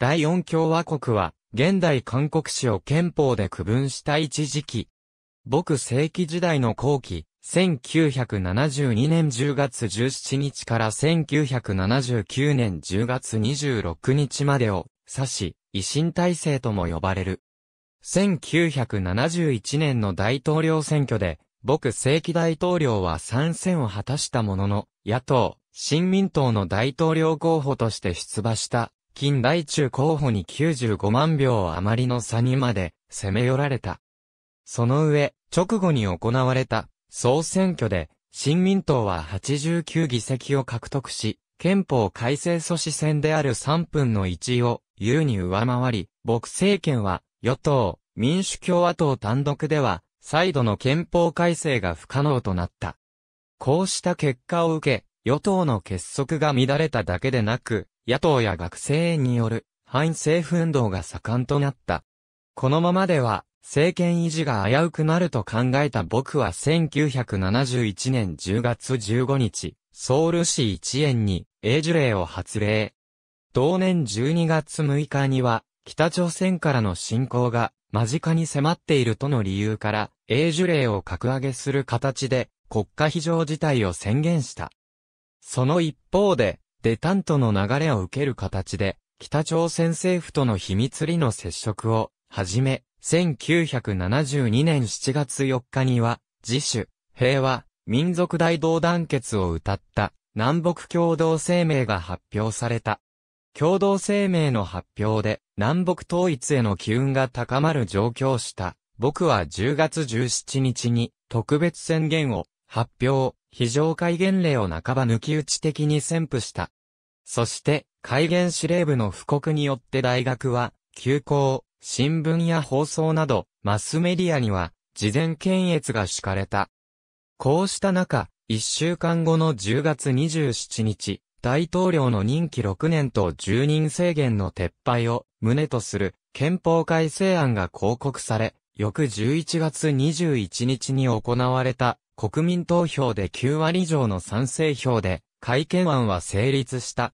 第四共和国は、現代韓国史を憲法で区分した一時期。僕世紀時代の後期、1972年10月17日から1979年10月26日までを指し、維新体制とも呼ばれる。1971年の大統領選挙で、僕正規大統領は参戦を果たしたものの、野党、新民党の大統領候補として出馬した近代中候補に95万票余りの差にまで攻め寄られた。その上、直後に行われた総選挙で、新民党は89議席を獲得し、憲法改正阻止戦である3分の1を優に上回り、僕政権は与党、民主共和党単独では、再度の憲法改正が不可能となった。こうした結果を受け、与党の結束が乱れただけでなく、野党や学生による反政府運動が盛んとなった。このままでは政権維持が危うくなると考えた僕は1971年10月15日、ソウル市一円に永寿令を発令。同年12月6日には北朝鮮からの侵攻が間近に迫っているとの理由から永寿令を格上げする形で国家非常事態を宣言した。その一方で、デタントの流れを受ける形で、北朝鮮政府との秘密裏の接触を、はじめ、1972年7月4日には、自主、平和、民族大同団結を謳った、南北共同声明が発表された。共同声明の発表で、南北統一への機運が高まる状況した。僕は10月17日に特別宣言を発表。非常戒厳令を半ば抜き打ち的に宣布した。そして、戒厳司令部の布告によって大学は、休校、新聞や放送など、マスメディアには、事前検閲が敷かれた。こうした中、一週間後の10月27日、大統領の任期6年と10人制限の撤廃を旨とする憲法改正案が公告され、翌11月21日に行われた国民投票で9割以上の賛成票で、改憲案は成立した。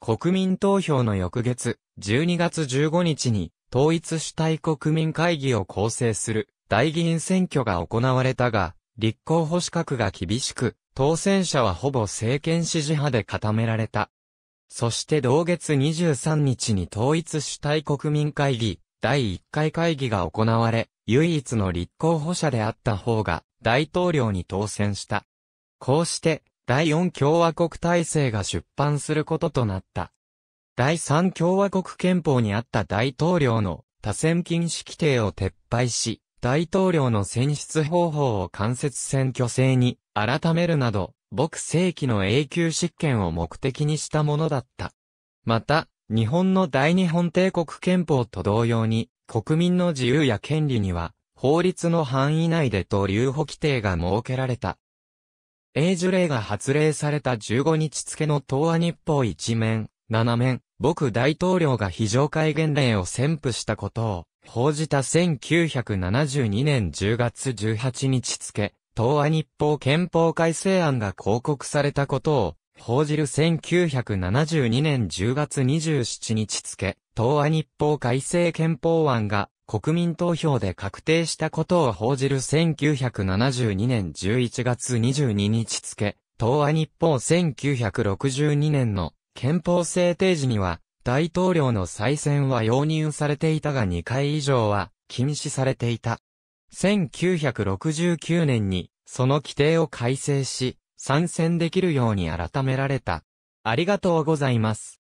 国民投票の翌月、12月15日に、統一主体国民会議を構成する大議員選挙が行われたが、立候補資格が厳しく、当選者はほぼ政権支持派で固められた。そして同月23日に統一主体国民会議、第1回会議が行われ、唯一の立候補者であった方が、大統領に当選した。こうして、第四共和国体制が出版することとなった。第三共和国憲法にあった大統領の多選禁止規定を撤廃し、大統領の選出方法を間接選挙制に改めるなど、僕世紀の永久執権を目的にしたものだった。また、日本の大日本帝国憲法と同様に、国民の自由や権利には、法律の範囲内でと留保規定が設けられた。英樹令が発令された15日付の東亜日報一面、7面、僕大統領が非常戒厳令を宣布したことを、報じた1972年10月18日付、東亜日報憲法改正案が広告されたことを、報じる1972年10月27日付、東亜日報改正憲法案が国民投票で確定したことを報じる1972年11月22日付、東亜日報1962年の憲法制定時には、大統領の再選は容認されていたが2回以上は禁止されていた。1969年にその規定を改正し、参戦できるように改められた。ありがとうございます。